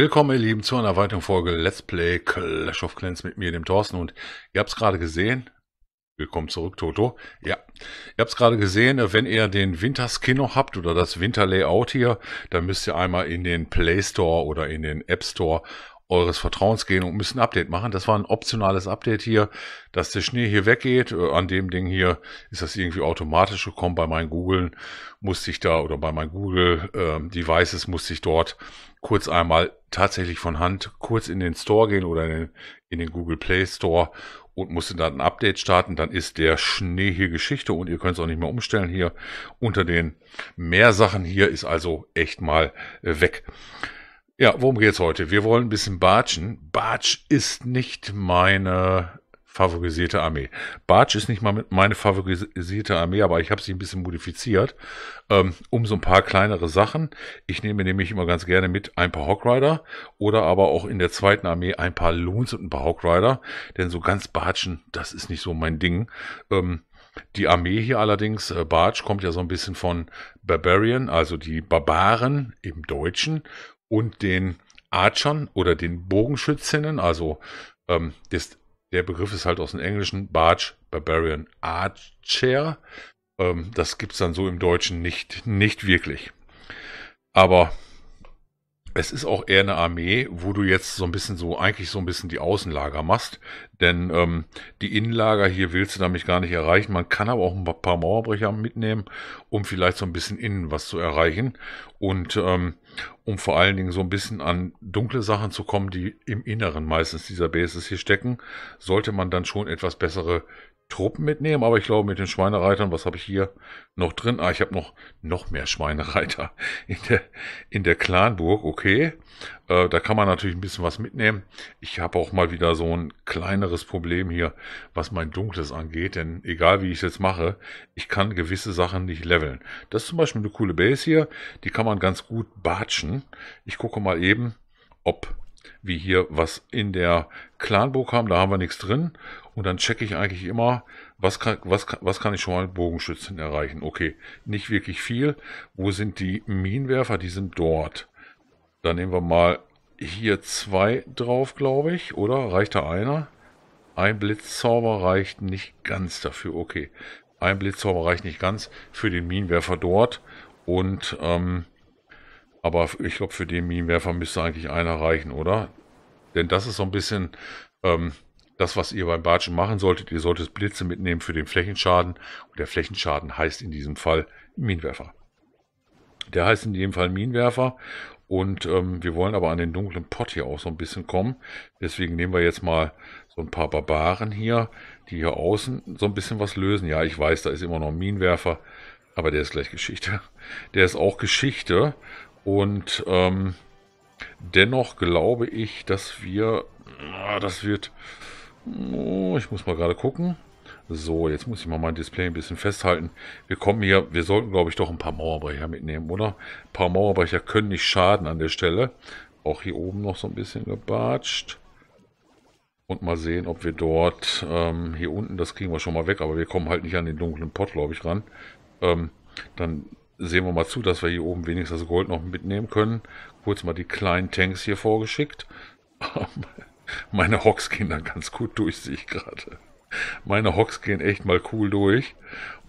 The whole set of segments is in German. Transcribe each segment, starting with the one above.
Willkommen, ihr Lieben, zu einer weiteren Folge Let's Play Clash of Clans mit mir, dem Thorsten. Und ihr habt es gerade gesehen. Willkommen zurück, Toto. Ja, ihr habt es gerade gesehen, äh, wenn ihr den Winterskin noch habt oder das Winterlayout hier, dann müsst ihr einmal in den Play Store oder in den App Store eures Vertrauens gehen und müssen ein Update machen. Das war ein optionales Update hier, dass der Schnee hier weggeht. Äh, an dem Ding hier ist das irgendwie automatisch gekommen. Bei meinen Googlen musste ich da oder bei meinen Google äh, Devices musste ich dort kurz einmal tatsächlich von Hand kurz in den Store gehen oder in den, in den Google Play Store und musste dann ein Update starten, dann ist der Schnee hier Geschichte und ihr könnt es auch nicht mehr umstellen hier. Unter den Mehrsachen hier ist also echt mal äh, weg. Ja, worum geht's heute? Wir wollen ein bisschen batschen. Bartsch ist nicht meine favorisierte Armee. Bartsch ist nicht mal meine favorisierte Armee, aber ich habe sie ein bisschen modifiziert, ähm, um so ein paar kleinere Sachen. Ich nehme nämlich immer ganz gerne mit ein paar Hawkrider oder aber auch in der zweiten Armee ein paar Loons und ein paar Hawkrider, denn so ganz batschen, das ist nicht so mein Ding. Ähm, die Armee hier allerdings, äh, Bartsch, kommt ja so ein bisschen von Barbarian, also die Barbaren im Deutschen und den Archern oder den Bogenschützinnen, also ähm, des, der Begriff ist halt aus dem Englischen Barge, Barbarian Archer. Ähm, das gibt es dann so im Deutschen nicht, nicht wirklich. Aber es ist auch eher eine Armee, wo du jetzt so ein bisschen so, eigentlich so ein bisschen die Außenlager machst. Denn ähm, die Innenlager hier willst du nämlich gar nicht erreichen. Man kann aber auch ein paar Mauerbrecher mitnehmen, um vielleicht so ein bisschen innen was zu erreichen. Und ähm, um vor allen Dingen so ein bisschen an dunkle Sachen zu kommen, die im Inneren meistens dieser Bases hier stecken, sollte man dann schon etwas bessere Truppen mitnehmen. Aber ich glaube, mit den Schweinereitern, was habe ich hier noch drin? Ah, ich habe noch, noch mehr Schweinereiter in der, in der Clanburg, okay. Äh, da kann man natürlich ein bisschen was mitnehmen. Ich habe auch mal wieder so ein kleineres Problem hier, was mein Dunkles angeht, denn egal wie ich es jetzt mache, ich kann gewisse Sachen nicht leveln. Das ist zum Beispiel eine coole Base hier, die kann man ganz gut batschen. Ich gucke mal eben, ob wir hier was in der Clanburg haben, da haben wir nichts drin. Und dann checke ich eigentlich immer, was kann, was, kann, was kann ich schon mal mit Bogenschützen erreichen? Okay, nicht wirklich viel. Wo sind die Minenwerfer? Die sind dort. Dann nehmen wir mal hier zwei drauf, glaube ich, oder? Reicht da einer? Ein Blitzzauber reicht nicht ganz dafür, okay. Ein Blitzzauber reicht nicht ganz für den Minenwerfer dort. Und, ähm, aber ich glaube, für den Minenwerfer müsste eigentlich einer reichen, oder? Denn das ist so ein bisschen, ähm, das, was ihr beim Batschen machen solltet. Ihr solltet Blitze mitnehmen für den Flächenschaden. Und der Flächenschaden heißt in diesem Fall Minenwerfer. Der heißt in jedem Fall Minenwerfer und ähm, wir wollen aber an den dunklen Pott hier auch so ein bisschen kommen. Deswegen nehmen wir jetzt mal so ein paar Barbaren hier, die hier außen so ein bisschen was lösen. Ja, ich weiß, da ist immer noch ein Minenwerfer, aber der ist gleich Geschichte. Der ist auch Geschichte. Und ähm, dennoch glaube ich, dass wir... Ah, das wird... Oh, ich muss mal gerade gucken. So, jetzt muss ich mal mein Display ein bisschen festhalten. Wir kommen hier, wir sollten glaube ich doch ein paar Mauerbrecher mitnehmen, oder? Ein paar Mauerbrecher können nicht schaden an der Stelle. Auch hier oben noch so ein bisschen gebatscht. Und mal sehen, ob wir dort, ähm, hier unten, das kriegen wir schon mal weg, aber wir kommen halt nicht an den dunklen Pott, glaube ich, ran. Ähm, dann sehen wir mal zu, dass wir hier oben wenigstens das Gold noch mitnehmen können. Kurz mal die kleinen Tanks hier vorgeschickt. Meine Hawks gehen dann ganz gut durch, sehe ich gerade. Meine Hocks gehen echt mal cool durch.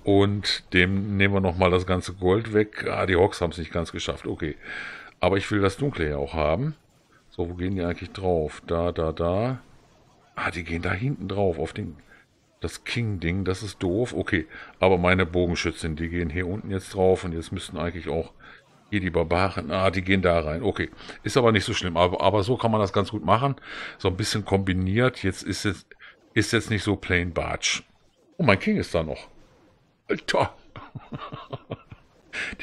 Und dem nehmen wir nochmal das ganze Gold weg. Ah, die Hocks haben es nicht ganz geschafft. Okay. Aber ich will das Dunkle ja auch haben. So, wo gehen die eigentlich drauf? Da, da, da. Ah, die gehen da hinten drauf auf den... Das King-Ding, das ist doof. Okay, aber meine Bogenschützen, die gehen hier unten jetzt drauf und jetzt müssten eigentlich auch hier die Barbaren, ah, die gehen da rein. Okay, ist aber nicht so schlimm. Aber, aber so kann man das ganz gut machen. So ein bisschen kombiniert. Jetzt ist es ist jetzt nicht so plain Bartsch. Oh, mein King ist da noch. Alter.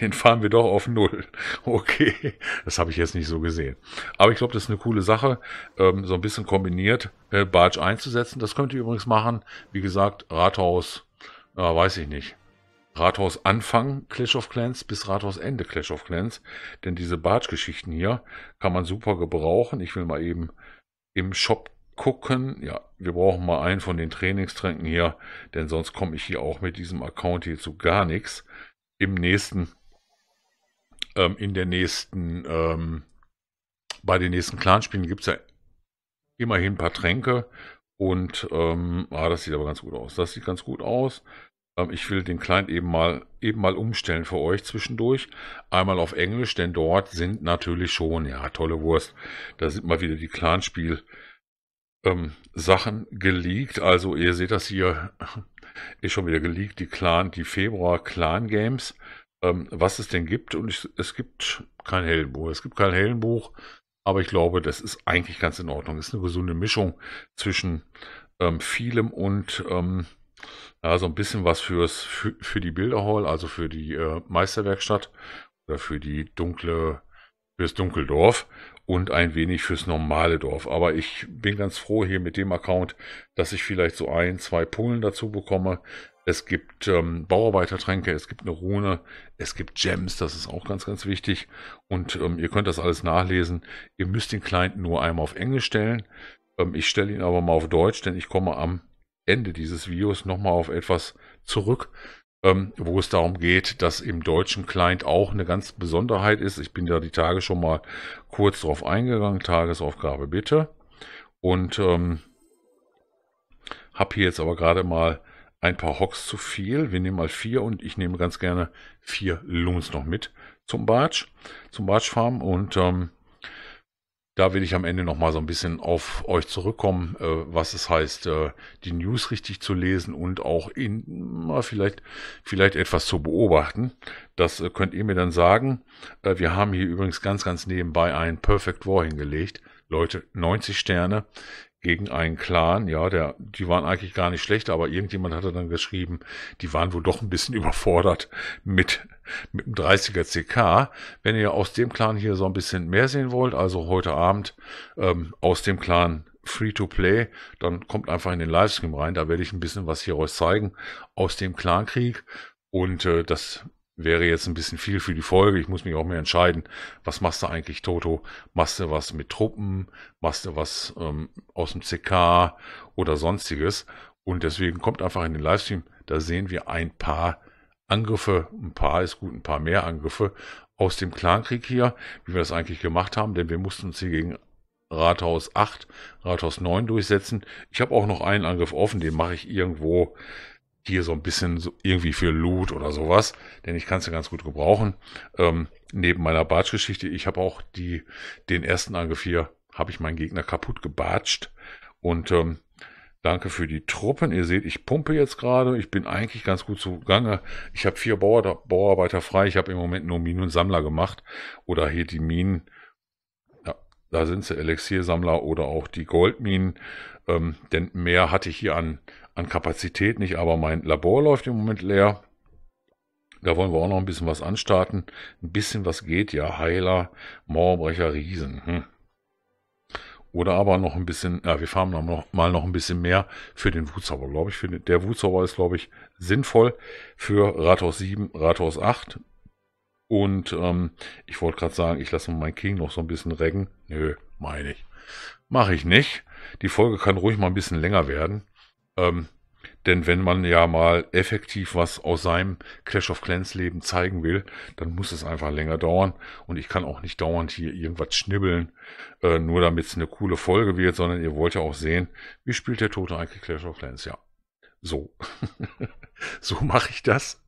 Den fahren wir doch auf Null. Okay, das habe ich jetzt nicht so gesehen. Aber ich glaube, das ist eine coole Sache, ähm, so ein bisschen kombiniert äh, Bartsch einzusetzen. Das könnt ihr übrigens machen. Wie gesagt, Rathaus, äh, weiß ich nicht. Rathaus Anfang Clash of Clans bis Rathaus Ende Clash of Clans. Denn diese Bartsch-Geschichten hier kann man super gebrauchen. Ich will mal eben im Shop gucken. Ja, wir brauchen mal einen von den Trainingstränken hier, denn sonst komme ich hier auch mit diesem Account hier zu gar nichts. Im nächsten, ähm, in der nächsten, ähm, bei den nächsten Clanspielen gibt es ja immerhin ein paar Tränke. Und, ähm, ah, das sieht aber ganz gut aus. Das sieht ganz gut aus. Ähm, ich will den Client eben mal, eben mal umstellen für euch zwischendurch. Einmal auf Englisch, denn dort sind natürlich schon, ja, tolle Wurst. Da sind mal wieder die Clanspiel spiel ähm, Sachen geleakt. Also ihr seht das hier, ist schon wieder geleakt, die Clan, die Februar Clan Games, ähm, was es denn gibt. Und ich, es gibt kein Heldenbuch. Es gibt kein Heldenbuch, aber ich glaube, das ist eigentlich ganz in Ordnung. Es ist eine gesunde Mischung zwischen ähm, vielem und ähm, ja, so ein bisschen was fürs, für, für die Bilderhall, also für die äh, Meisterwerkstatt oder für die dunkle fürs Dunkeldorf und ein wenig fürs normale Dorf. Aber ich bin ganz froh hier mit dem Account, dass ich vielleicht so ein, zwei Polen dazu bekomme. Es gibt ähm, Bauarbeitertränke, es gibt eine Rune, es gibt Gems, das ist auch ganz, ganz wichtig. Und ähm, ihr könnt das alles nachlesen. Ihr müsst den Client nur einmal auf Englisch stellen. Ähm, ich stelle ihn aber mal auf Deutsch, denn ich komme am Ende dieses Videos nochmal auf etwas zurück, ähm, wo es darum geht, dass im deutschen Client auch eine ganz Besonderheit ist. Ich bin da die Tage schon mal kurz drauf eingegangen, Tagesaufgabe bitte. Und ähm, habe hier jetzt aber gerade mal ein paar Hocks zu viel. Wir nehmen mal vier und ich nehme ganz gerne vier Lungs noch mit zum Barge, zum Barge und ähm, da will ich am Ende nochmal so ein bisschen auf euch zurückkommen, äh, was es heißt, äh, die News richtig zu lesen und auch in, na, vielleicht, vielleicht etwas zu beobachten. Das äh, könnt ihr mir dann sagen. Äh, wir haben hier übrigens ganz, ganz nebenbei ein Perfect War hingelegt. Leute, 90 Sterne gegen einen Clan, ja, der, die waren eigentlich gar nicht schlecht, aber irgendjemand hatte dann geschrieben, die waren wohl doch ein bisschen überfordert mit, mit dem 30er CK. Wenn ihr aus dem Clan hier so ein bisschen mehr sehen wollt, also heute Abend ähm, aus dem Clan Free to Play, dann kommt einfach in den Livestream rein, da werde ich ein bisschen was hier euch zeigen aus dem Clankrieg. Und äh, das wäre jetzt ein bisschen viel für die Folge. Ich muss mich auch mehr entscheiden, was machst du eigentlich, Toto? Machst du was mit Truppen? Machst du was ähm, aus dem CK oder sonstiges? Und deswegen kommt einfach in den Livestream, da sehen wir ein paar Angriffe, ein paar ist gut, ein paar mehr Angriffe aus dem Clankrieg hier, wie wir das eigentlich gemacht haben, denn wir mussten uns hier gegen Rathaus 8, Rathaus 9 durchsetzen. Ich habe auch noch einen Angriff offen, den mache ich irgendwo hier so ein bisschen so irgendwie für Loot oder sowas, denn ich kann es ja ganz gut gebrauchen. Ähm, neben meiner bartsch ich habe auch die, den ersten Angriff hier, habe ich meinen Gegner kaputt gebatscht und ähm, Danke für die Truppen. Ihr seht, ich pumpe jetzt gerade. Ich bin eigentlich ganz gut zugange. Ich habe vier Bauer, Bauarbeiter frei. Ich habe im Moment nur Minen und Sammler gemacht. Oder hier die Minen. Ja, da sind sie, Elixiersammler oder auch die Goldminen. Ähm, denn mehr hatte ich hier an, an Kapazität nicht, aber mein Labor läuft im Moment leer. Da wollen wir auch noch ein bisschen was anstarten. Ein bisschen was geht ja. Heiler, Mauerbrecher, Riesen. Hm. Oder aber noch ein bisschen, ja, wir fahren noch, mal noch ein bisschen mehr für den Wutzauber, glaube ich. Für den, der Wutzauber ist, glaube ich, sinnvoll für Rathaus 7, Rathaus 8. Und ähm, ich wollte gerade sagen, ich lasse mein King noch so ein bisschen reggen. Nö, meine ich. Mache ich nicht. Die Folge kann ruhig mal ein bisschen länger werden. Ähm, denn wenn man ja mal effektiv was aus seinem Clash of Clans Leben zeigen will, dann muss es einfach länger dauern. Und ich kann auch nicht dauernd hier irgendwas schnibbeln, äh, nur damit es eine coole Folge wird, sondern ihr wollt ja auch sehen, wie spielt der Tote eigentlich Clash of Clans, ja. So. so mache ich das.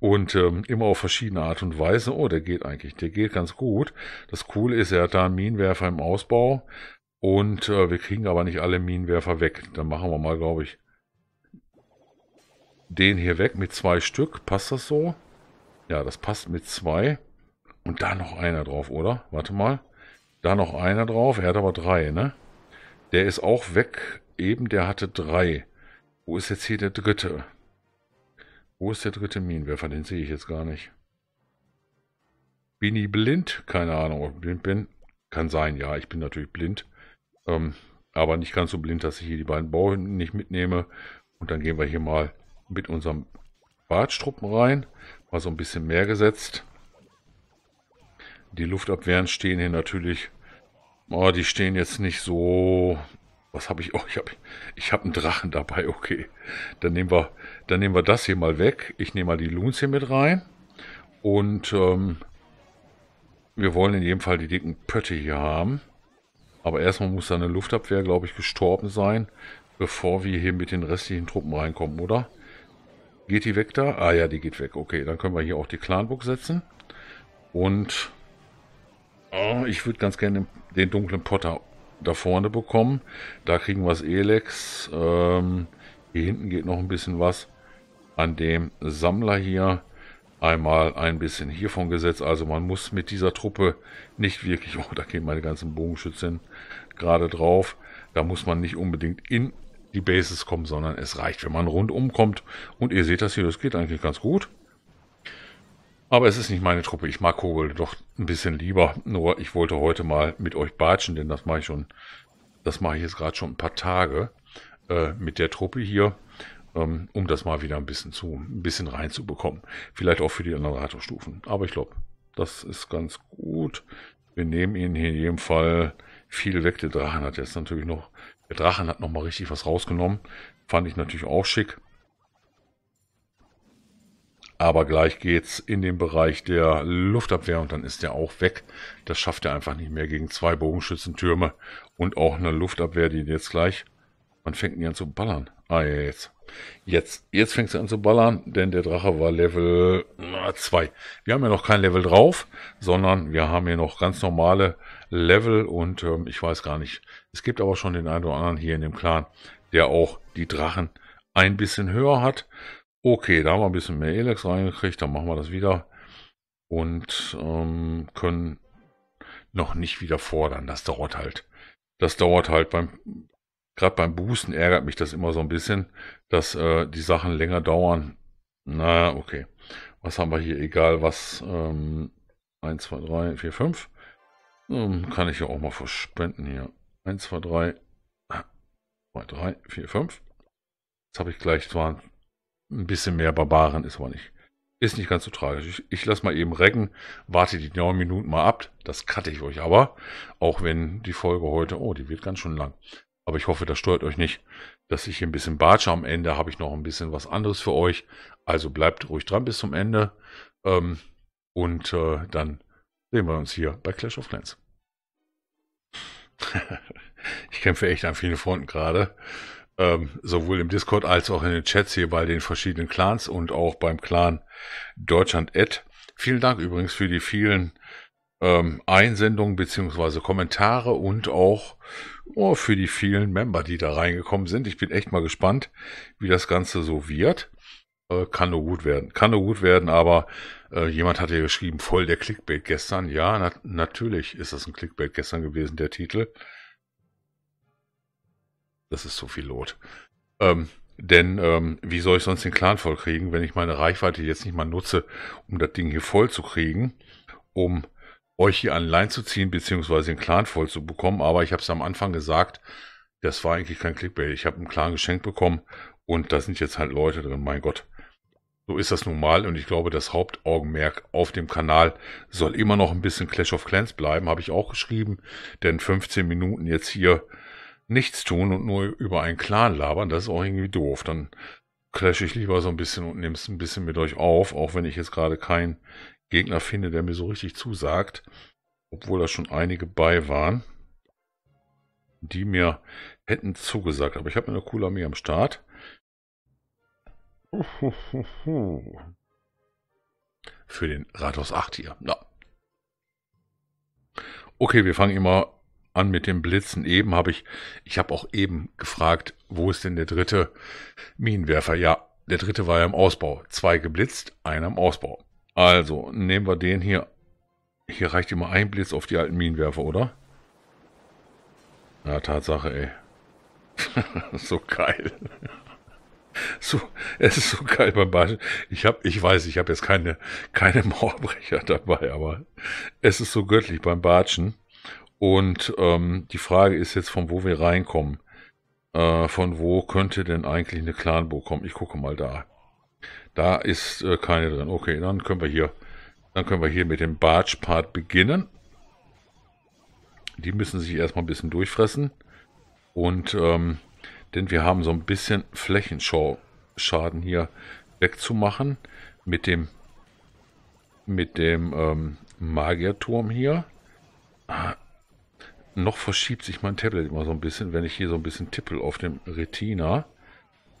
Und ähm, immer auf verschiedene Art und Weise. Oh, der geht eigentlich, der geht ganz gut. Das Coole ist, er hat da einen Minenwerfer im Ausbau, und äh, wir kriegen aber nicht alle Minenwerfer weg. Dann machen wir mal, glaube ich, den hier weg mit zwei Stück. Passt das so? Ja, das passt mit zwei. Und da noch einer drauf, oder? Warte mal. Da noch einer drauf. Er hat aber drei, ne? Der ist auch weg. Eben, der hatte drei. Wo ist jetzt hier der dritte? Wo ist der dritte Minenwerfer? Den sehe ich jetzt gar nicht. Bin ich blind? Keine Ahnung, ob ich blind bin. Kann sein, ja. Ich bin natürlich blind. Ähm, aber nicht ganz so blind, dass ich hier die beiden Bauhünden nicht mitnehme. Und dann gehen wir hier mal mit unserem Bartstruppen rein. Mal so ein bisschen mehr gesetzt. Die Luftabwehren stehen hier natürlich. Oh, die stehen jetzt nicht so... Was habe ich? Oh, ich habe ich hab einen Drachen dabei. Okay, dann nehmen, wir, dann nehmen wir das hier mal weg. Ich nehme mal die Loons hier mit rein. Und ähm, wir wollen in jedem Fall die dicken Pötte hier haben. Aber erstmal muss seine Luftabwehr, glaube ich, gestorben sein, bevor wir hier mit den restlichen Truppen reinkommen, oder? Geht die weg da? Ah ja, die geht weg. Okay, dann können wir hier auch die Clanburg setzen. Und oh, ich würde ganz gerne den dunklen Potter da vorne bekommen. Da kriegen wir das Elex. Ähm, hier hinten geht noch ein bisschen was an dem Sammler hier einmal ein bisschen hiervon gesetzt. Also man muss mit dieser Truppe nicht wirklich, oh, da gehen meine ganzen Bogenschützen gerade drauf. Da muss man nicht unbedingt in die Bases kommen, sondern es reicht, wenn man rundum kommt. Und ihr seht das hier, das geht eigentlich ganz gut. Aber es ist nicht meine Truppe. Ich mag Kugel doch ein bisschen lieber. Nur ich wollte heute mal mit euch batschen, denn das mache ich schon, das mache ich jetzt gerade schon ein paar Tage äh, mit der Truppe hier ähm, um das mal wieder ein bisschen zu, ein bisschen reinzubekommen. Vielleicht auch für die anderen Reiterstufen. Aber ich glaube, das ist ganz gut. Wir nehmen ihn hier in jedem Fall viel weg. Der Drachen hat jetzt natürlich noch, der Drachen hat nochmal richtig was rausgenommen. Fand ich natürlich auch schick. Aber gleich geht's in den Bereich der Luftabwehr und dann ist der auch weg. Das schafft er einfach nicht mehr gegen zwei Bogenschützentürme und auch eine Luftabwehr, die jetzt gleich, man fängt ihn an zu ballern. Ah, jetzt. Jetzt, jetzt fängst du an zu ballern, denn der Drache war Level 2. Wir haben ja noch kein Level drauf, sondern wir haben hier noch ganz normale Level und ähm, ich weiß gar nicht. Es gibt aber schon den einen oder anderen hier in dem Clan, der auch die Drachen ein bisschen höher hat. Okay, da haben wir ein bisschen mehr Elex reingekriegt, dann machen wir das wieder und ähm, können noch nicht wieder fordern. Das dauert halt. Das dauert halt beim gerade beim Boosten ärgert mich das immer so ein bisschen, dass äh, die Sachen länger dauern. Na, okay. Was haben wir hier? Egal was. Ähm, 1, 2, 3, 4, 5. Ähm, kann ich ja auch mal verspenden hier. 1, 2, 3, 2, 3, 4, 5. Jetzt habe ich gleich zwar ein bisschen mehr Barbaren, ist aber nicht. Ist nicht ganz so tragisch. Ich, ich lasse mal eben recken, warte die 9 Minuten mal ab. Das cutte ich euch aber. Auch wenn die Folge heute, oh, die wird ganz schön lang. Aber ich hoffe, das steuert euch nicht, dass ich hier ein bisschen batsche. Am Ende habe ich noch ein bisschen was anderes für euch. Also bleibt ruhig dran bis zum Ende. Ähm, und äh, dann sehen wir uns hier bei Clash of Clans. ich kämpfe echt an vielen Fronten gerade. Ähm, sowohl im Discord als auch in den Chats hier bei den verschiedenen Clans und auch beim Clan Deutschland Ed. Vielen Dank übrigens für die vielen ähm, Einsendungen bzw. Kommentare und auch oh, für die vielen Member, die da reingekommen sind. Ich bin echt mal gespannt, wie das Ganze so wird. Äh, kann nur gut werden. Kann nur gut werden, aber äh, jemand hat ja geschrieben, voll der Clickbait gestern. Ja, na natürlich ist das ein Clickbait gestern gewesen, der Titel. Das ist so viel Lot. Ähm, denn ähm, wie soll ich sonst den Clan vollkriegen, wenn ich meine Reichweite jetzt nicht mal nutze, um das Ding hier voll zu kriegen, um euch hier an Line zu ziehen, beziehungsweise den Clan voll zu bekommen, aber ich habe es am Anfang gesagt, das war eigentlich kein Clickbait. Ich habe einen Clan geschenkt bekommen und da sind jetzt halt Leute drin, mein Gott. So ist das nun mal und ich glaube, das Hauptaugenmerk auf dem Kanal soll immer noch ein bisschen Clash of Clans bleiben, habe ich auch geschrieben, denn 15 Minuten jetzt hier nichts tun und nur über einen Clan labern, das ist auch irgendwie doof. Dann clash ich lieber so ein bisschen und nehme es ein bisschen mit euch auf, auch wenn ich jetzt gerade kein Gegner finde, der mir so richtig zusagt. Obwohl da schon einige bei waren, die mir hätten zugesagt. Aber ich habe eine coole Armee am Start. Für den Rathaus 8 hier. Na. Okay, wir fangen immer an mit dem Blitzen. Eben habe ich, ich habe auch eben gefragt, wo ist denn der dritte Minenwerfer? Ja, der dritte war ja im Ausbau. Zwei geblitzt, einer im Ausbau. Also, nehmen wir den hier. Hier reicht immer ein Blitz auf die alten Minenwerfer, oder? Na, Tatsache, ey. so geil. So, es ist so geil beim Beispiel. Ich habe, ich weiß, ich habe jetzt keine, keine Mauerbrecher dabei, aber es ist so göttlich beim Batschen. Und ähm, die Frage ist jetzt, von wo wir reinkommen. Äh, von wo könnte denn eigentlich eine Clanburg kommen? Ich gucke mal da. Da ist äh, keine drin. Okay, dann können wir hier, dann können wir hier mit dem Barge-Part beginnen. Die müssen sich erstmal ein bisschen durchfressen. Und, ähm, denn wir haben so ein bisschen Flächenschaden hier wegzumachen mit dem, mit dem ähm, Magierturm hier. Ah, noch verschiebt sich mein Tablet immer so ein bisschen, wenn ich hier so ein bisschen tippel auf dem Retina.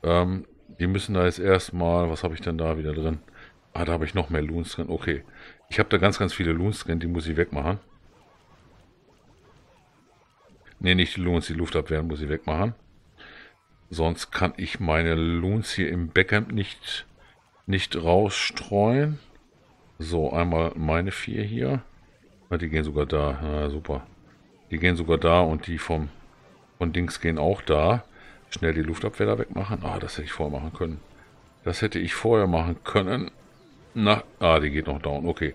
Ähm, die müssen da jetzt erstmal, was habe ich denn da wieder drin? Ah, da habe ich noch mehr Loons drin. Okay. Ich habe da ganz, ganz viele Loons drin, die muss ich wegmachen. Ne, nicht die Loons, die Luftabwehr muss ich wegmachen. Sonst kann ich meine Loons hier im Backend nicht, nicht rausstreuen. So, einmal meine vier hier. Ah, die gehen sogar da. Ah, super. Die gehen sogar da und die vom von Dings gehen auch da. Schnell die Luftabwehr wegmachen. Ah, das hätte ich vorher machen können. Das hätte ich vorher machen können. Na, ah, die geht noch down. Okay,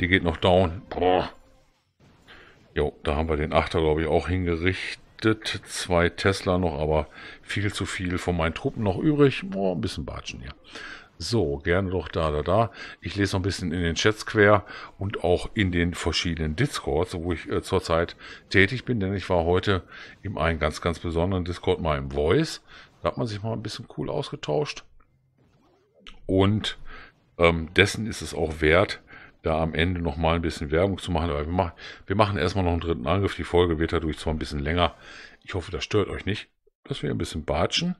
die geht noch down. Boah. Jo, da haben wir den Achter, glaube ich, auch hingerichtet. Zwei Tesla noch, aber viel zu viel von meinen Truppen noch übrig. Boah, ein bisschen batschen hier. So, gerne doch da, da, da. Ich lese noch ein bisschen in den Chats quer und auch in den verschiedenen Discords, wo ich äh, zurzeit tätig bin, denn ich war heute in einen ganz, ganz besonderen Discord mal im Voice. Da hat man sich mal ein bisschen cool ausgetauscht. Und ähm, dessen ist es auch wert, da am Ende nochmal ein bisschen Werbung zu machen. Aber wir, mach, wir machen erstmal noch einen dritten Angriff. Die Folge wird dadurch zwar ein bisschen länger. Ich hoffe, das stört euch nicht, dass wir ein bisschen batschen.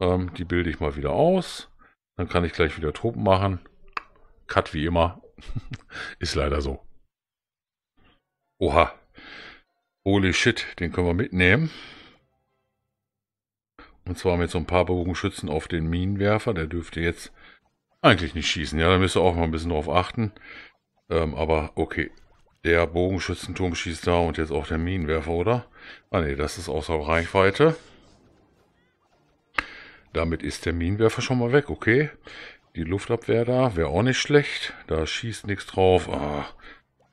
Ähm, die bilde ich mal wieder aus. Dann kann ich gleich wieder Truppen machen. Cut wie immer. Ist leider so. Oha. Holy shit, den können wir mitnehmen. Und zwar mit so ein paar Bogenschützen auf den Minenwerfer. Der dürfte jetzt eigentlich nicht schießen. Ja, da müsst ihr auch mal ein bisschen drauf achten. Ähm, aber okay. Der Bogenschützenturm schießt da und jetzt auch der Minenwerfer, oder? Ah ne, das ist außer Reichweite. Damit ist der Minenwerfer schon mal weg, okay. Die Luftabwehr da wäre auch nicht schlecht. Da schießt nichts drauf. Ah,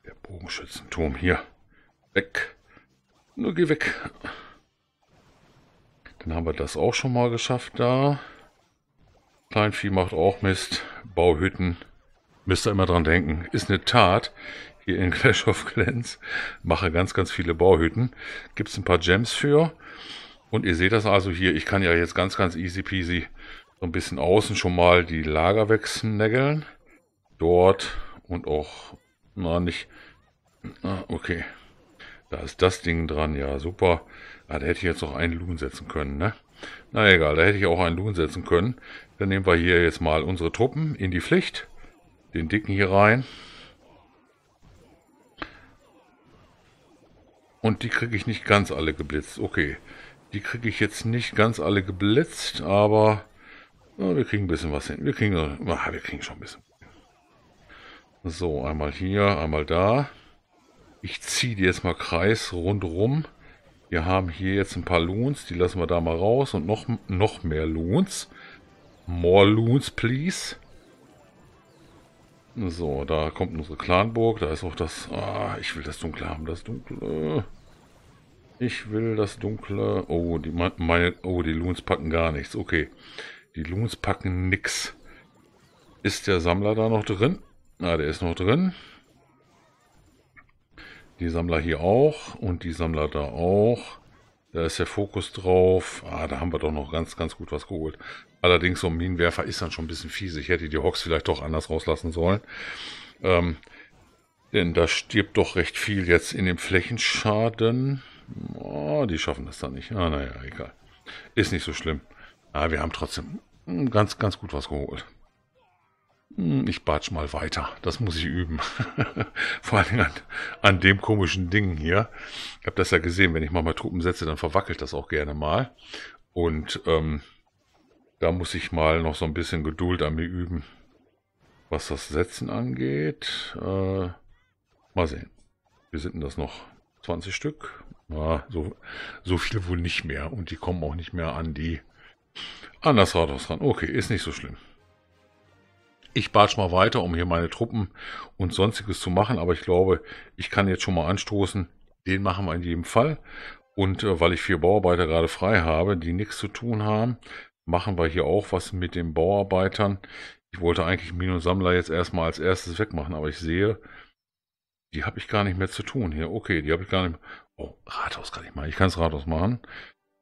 der Bogenschützenturm hier. Weg. Nur geh weg. Dann haben wir das auch schon mal geschafft da. Kleinvieh macht auch Mist. Bauhütten. Müsst ihr immer dran denken. Ist eine Tat. Hier in Clash of Clans. Mache ganz, ganz viele Bauhütten. Gibt es ein paar Gems für. Und ihr seht das also hier, ich kann ja jetzt ganz, ganz easy peasy so ein bisschen außen schon mal die Lager wegsnägeln. Dort und auch, na nicht, ah, okay. Da ist das Ding dran, ja super. Ah, da hätte ich jetzt noch einen Loon setzen können, ne? Na egal, da hätte ich auch einen Loon setzen können. Dann nehmen wir hier jetzt mal unsere Truppen in die Pflicht. Den Dicken hier rein. Und die kriege ich nicht ganz alle geblitzt. Okay, die kriege ich jetzt nicht ganz alle geblitzt, aber ja, wir kriegen ein bisschen was hin. Wir kriegen, ah, wir kriegen schon ein bisschen. So, einmal hier, einmal da. Ich ziehe die jetzt mal Kreis rundrum. Wir haben hier jetzt ein paar Loons, die lassen wir da mal raus. Und noch, noch mehr Loons. More Loons, please. So, da kommt unsere Clanburg. Da ist auch das... Ah, ich will das Dunkle haben, das Dunkle. Ich will das dunkle... Oh, die, meine, oh, die Loons packen gar nichts. Okay. Die Loons packen nix. Ist der Sammler da noch drin? Na, ah, der ist noch drin. Die Sammler hier auch. Und die Sammler da auch. Da ist der Fokus drauf. Ah, da haben wir doch noch ganz, ganz gut was geholt. Allerdings, so ein Minenwerfer ist dann schon ein bisschen fies. Ich hätte die Hawks vielleicht doch anders rauslassen sollen. Ähm, denn da stirbt doch recht viel jetzt in dem Flächenschaden. Oh, die schaffen das dann nicht. Ah, naja, egal. Ist nicht so schlimm. Aber ah, wir haben trotzdem ganz, ganz gut was geholt. Hm, ich batsch mal weiter. Das muss ich üben. Vor allem an, an, dem komischen Ding hier. Ich habe das ja gesehen, wenn ich mal mal Truppen setze, dann verwackelt das auch gerne mal. Und ähm, da muss ich mal noch so ein bisschen Geduld an mir üben. Was das Setzen angeht, äh, mal sehen. Wir sind das noch? 20 Stück. Ja, so, so viele wohl nicht mehr. Und die kommen auch nicht mehr an die an das Rathaus ran. Okay, ist nicht so schlimm. Ich batsch mal weiter, um hier meine Truppen und sonstiges zu machen, aber ich glaube, ich kann jetzt schon mal anstoßen. Den machen wir in jedem Fall. Und äh, weil ich vier Bauarbeiter gerade frei habe, die nichts zu tun haben, machen wir hier auch was mit den Bauarbeitern. Ich wollte eigentlich Minus Sammler jetzt erstmal als erstes wegmachen, aber ich sehe, die habe ich gar nicht mehr zu tun hier. Okay, die habe ich gar nicht mehr. Oh, Rathaus kann ich machen. Ich kann es Rathaus machen.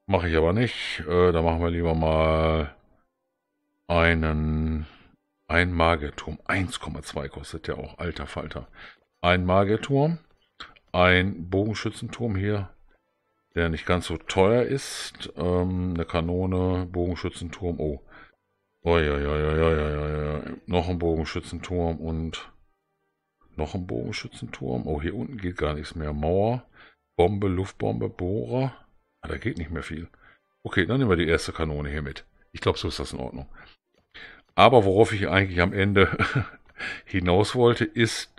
Mache ich aber nicht. Äh, da machen wir lieber mal einen... Ein Magerturm. 1,2 kostet der auch. Alter Falter. Ein Magerturm. Ein Bogenschützenturm hier, der nicht ganz so teuer ist. Ähm, eine Kanone, Bogenschützenturm. Oh. Oi, ja, ja, ja, ja, ja, ja. Noch ein Bogenschützenturm und noch ein Bogenschützenturm. Oh, hier unten geht gar nichts mehr. Mauer, Bombe, Luftbombe, Bohrer. Ah, da geht nicht mehr viel. Okay, dann nehmen wir die erste Kanone hier mit. Ich glaube, so ist das in Ordnung. Aber worauf ich eigentlich am Ende hinaus wollte, ist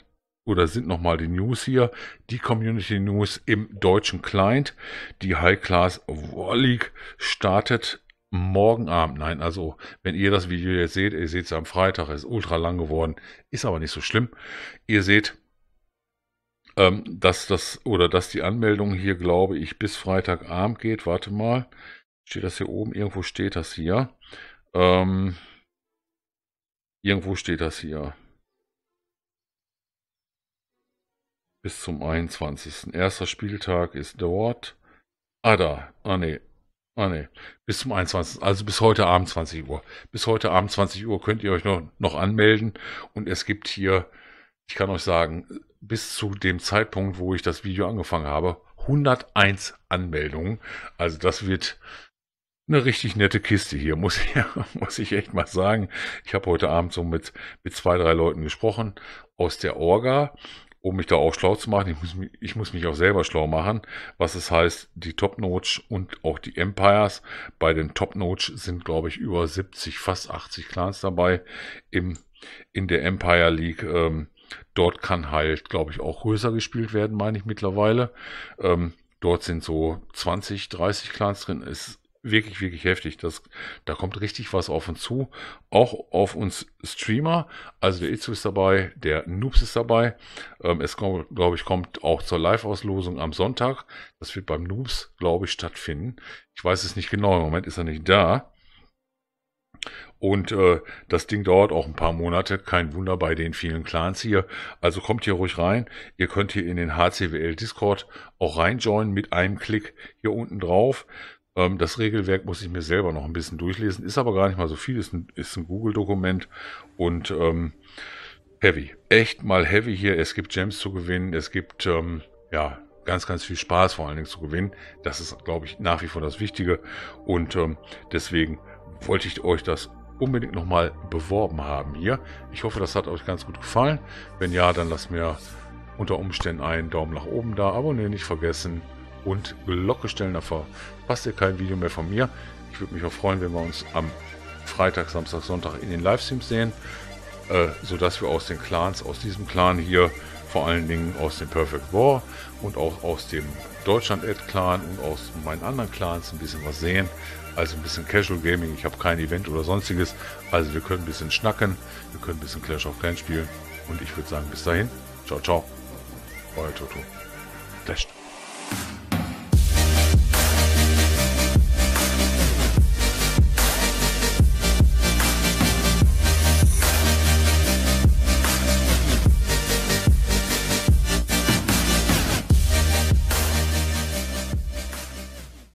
oder sind nochmal die News hier. Die Community News im deutschen Client. Die High Class War League startet morgen Abend, nein, also wenn ihr das Video jetzt seht, ihr seht es am Freitag, ist ultra lang geworden, ist aber nicht so schlimm. Ihr seht, ähm, dass das oder dass die Anmeldung hier, glaube ich, bis Freitagabend geht. Warte mal, steht das hier oben? Irgendwo steht das hier. Ähm, irgendwo steht das hier. Bis zum 21. Erster Spieltag ist dort. Ah, da. Ah, ne. Ah ne, bis zum 21. Also bis heute Abend 20 Uhr. Bis heute Abend 20 Uhr könnt ihr euch noch, noch anmelden. Und es gibt hier, ich kann euch sagen, bis zu dem Zeitpunkt, wo ich das Video angefangen habe, 101 Anmeldungen. Also das wird eine richtig nette Kiste hier, muss ich, muss ich echt mal sagen. Ich habe heute Abend so mit, mit zwei, drei Leuten gesprochen aus der Orga um mich da auch schlau zu machen. Ich muss, mich, ich muss mich auch selber schlau machen, was es heißt, die Top-Notch und auch die Empires. Bei den Top-Notch sind, glaube ich, über 70, fast 80 Clans dabei im, in der Empire League. Ähm, dort kann halt, glaube ich, auch größer gespielt werden, meine ich mittlerweile. Ähm, dort sind so 20, 30 Clans drin. Ist wirklich, wirklich heftig. Das, da kommt richtig was auf uns zu. Auch auf uns Streamer. Also der Itzu ist dabei, der Noobs ist dabei. Ähm, es, glaube ich, kommt auch zur Live-Auslosung am Sonntag. Das wird beim Noobs, glaube ich, stattfinden. Ich weiß es nicht genau. Im Moment ist er nicht da. Und äh, das Ding dauert auch ein paar Monate. Kein Wunder bei den vielen Clans hier. Also kommt hier ruhig rein. Ihr könnt hier in den HCWL Discord auch reinjoinen mit einem Klick hier unten drauf. Ähm, das Regelwerk muss ich mir selber noch ein bisschen durchlesen, ist aber gar nicht mal so viel, ist ein, ein Google-Dokument und ähm, heavy. Echt mal heavy hier. Es gibt Gems zu gewinnen, es gibt ähm, ja ganz, ganz viel Spaß vor allen Dingen zu gewinnen. Das ist, glaube ich, nach wie vor das Wichtige und ähm, deswegen wollte ich euch das unbedingt nochmal beworben haben hier. Ich hoffe, das hat euch ganz gut gefallen. Wenn ja, dann lasst mir unter Umständen einen Daumen nach oben da. Abonnieren nicht vergessen und Glocke stellen Da verpasst ihr kein Video mehr von mir. Ich würde mich auch freuen, wenn wir uns am Freitag, Samstag, Sonntag in den Livestreams sehen, äh, sodass wir aus den Clans, aus diesem Clan hier, vor allen Dingen aus dem Perfect War und auch aus dem Deutschland-Ad-Clan und aus meinen anderen Clans ein bisschen was sehen. Also ein bisschen Casual Gaming, ich habe kein Event oder sonstiges. Also wir können ein bisschen schnacken, wir können ein bisschen Clash of Clans spielen. Und ich würde sagen, bis dahin, ciao, ciao. Euer Toto. Clash.